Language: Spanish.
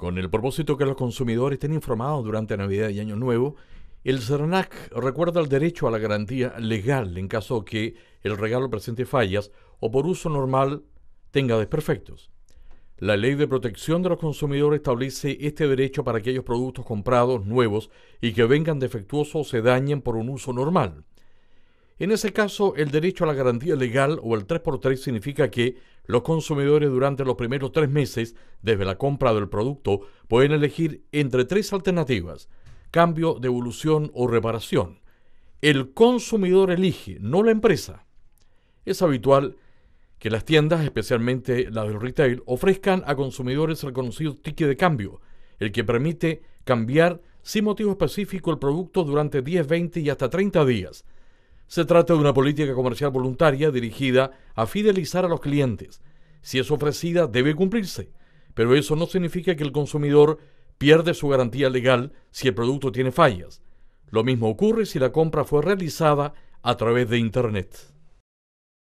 Con el propósito que los consumidores estén informados durante Navidad y Año Nuevo, el CERNAC recuerda el derecho a la garantía legal en caso que el regalo presente fallas o por uso normal tenga desperfectos. La Ley de Protección de los Consumidores establece este derecho para aquellos productos comprados nuevos y que vengan defectuosos o se dañen por un uso normal. En ese caso, el derecho a la garantía legal o el 3x3 significa que los consumidores durante los primeros tres meses desde la compra del producto pueden elegir entre tres alternativas, cambio, devolución o reparación. El consumidor elige, no la empresa. Es habitual que las tiendas, especialmente las del retail, ofrezcan a consumidores el conocido ticket de cambio, el que permite cambiar sin motivo específico el producto durante 10, 20 y hasta 30 días se trata de una política comercial voluntaria dirigida a fidelizar a los clientes. Si es ofrecida, debe cumplirse, pero eso no significa que el consumidor pierde su garantía legal si el producto tiene fallas. Lo mismo ocurre si la compra fue realizada a través de Internet.